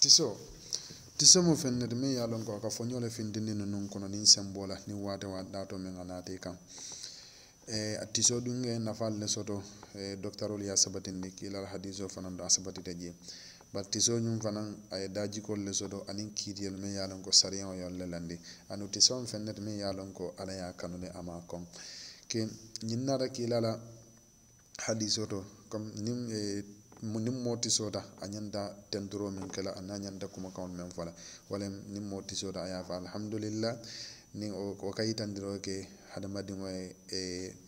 tiso tiso mu fɛn nidi min y'a lɔn kɔ k'a fɔ n y'o le findindi ninnu kɔnɔ ni n sen bɔ la ni waati wa dato min ka naati kan eh, a tiso dun kɛ nafa le sɔrɔ eh, dɔkitɛriw y'a sabati ni k'i la hadiso fana don a sabati tɛ je bari tiso ñum fanan aye dajikol le soto anin kiidiyel min ye lon ko sariyaŋo yol le landi anu tiso n fennet min ye lon ko ala ye kanu ne ama kon ke ñinnata kiila la hadiso to comme nin eh, nin moo ti soota a ñanta tenturoo min kela a na ñanta kumakaŋol meŋ fo la walaŋ nin moo ti soota a ye a fo alhamdulillah niŋ o e, e e ka yitandiroo ke hadamadiŋo ye e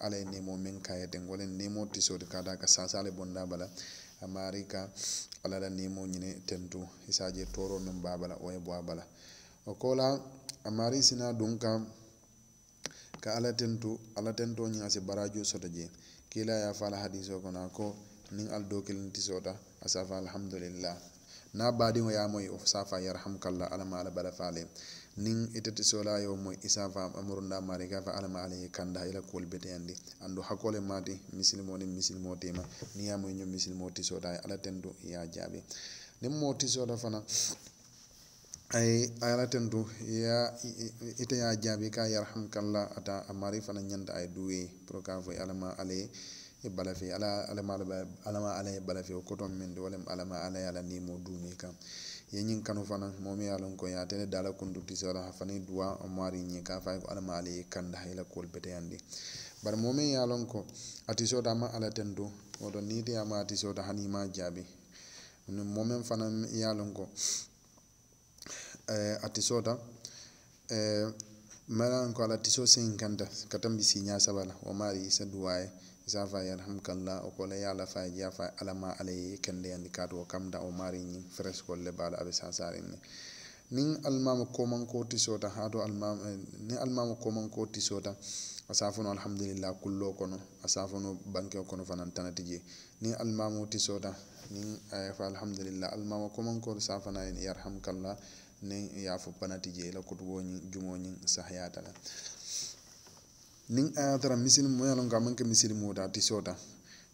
alla ye nemoo meŋ kaye teŋ walaŋ nemoo ti soodi ka da ka sansaale bondaa bala a maari ka alla la nemoo ñine tentu isaaje tooroo meŋ baa bala wo ye bo a bala o koola a maari sina duŋ ka ka alla tentu alla tentoo ñiŋ a si baraajoo soto jee kiila ye a fo a la hadiso kono a ko niŋ ali doo kiliŋ ti soota a se a fo alhamdulillah niŋ a baadiŋo ye a moyi o se a fo a yarahamuka la alla ma a la bala faale niŋ ite ti soola yeo moyi i se a fo a murunda maari i ka a fo alla ma alla ye kanda i la kuolu beteyandi anduŋ hakko le maati misilimoo niŋ misilimoo ti ma niŋ ye a moyi ñoŋ misilimoo ti soota a ye alla tentu i ye a jaabi niŋ moo ti soota fana aye a ye la tentu ya ite ye a jaabi i ka a yarahamukan la ata a maari fana ñanta a ye duwe pour ka a fo i alla ma alla ye i balafi ala alama alama ala ye balafi o koton min do walem alama ala ye ala nimo dumi kan ye ñiŋ kanu fana moo mi ye a loŋ ko ye ate le daala kuntu tisi wala fani duwa o ñe ka fa ko alama ala ye kanda ha ila kool beteyandi bari moo mi ye a loŋ ko a tisota ma ala tento woto niite ye ma a tisota hani ma jaabi moo meŋ fana ye a loŋ ko a tisota mala ko ala tiso seŋ kanta katambi siña saba la wo maari isa duwaye isafa alhamdulillah o kola ye ala faye jeya fay alama alaye kende andi kaato o kamda o maari ñi fresh golle baalo aɓe sasarinni nin almama komanko tisota ha to almama ni almama komanko tisota a safono alhamdulillah kullo kono a safono banque o kono fanan tanati je ni almama tisota nin ayafa alhamdulillah almama komanko safana en yarhamkallah nin yafo banati je la kotugoñin jumoñin sahyatala niŋ a ye tara misilimo ye loŋ ko a maŋ ke misilimo da a ti soota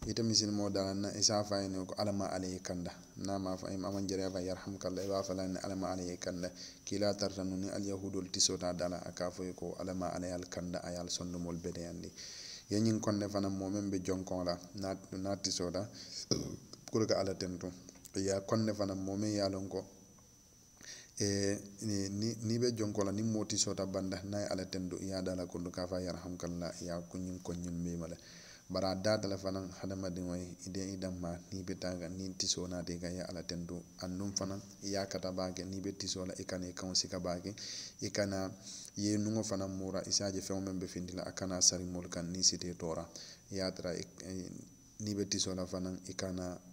ite misilimo la na isa fa ye ne ko alla ma alla ye kanda na ma fa ima man jere fa yarhamkalla iba fa ne alama ma alla ye kanda kila tarta nu ni al yahudol ti sota dala aka fo ko alama ma yal kanda ayal mol bede yandi yanyin konne fana mo men be jonkon la na na ti sota ko ala tentu ya konne fana mo me yalon ko E, ni ɓe jonkola ni moti sota banda nayi ala tendu yadala kondu kafa yarham kalla ya kuñin koñin mbimala bara datala fanan hadamadin wa ide idanma ni ɓe taga ni tiso nati ga ya ala tendu annum fanan ya kata bake ni ɓe tisola ikana i kan sika bake ikana ye nugo fanan mura isaje fewo men ɓe findila a kana sarimol kan ni site tora yatara ni ɓe tisola fanan ikana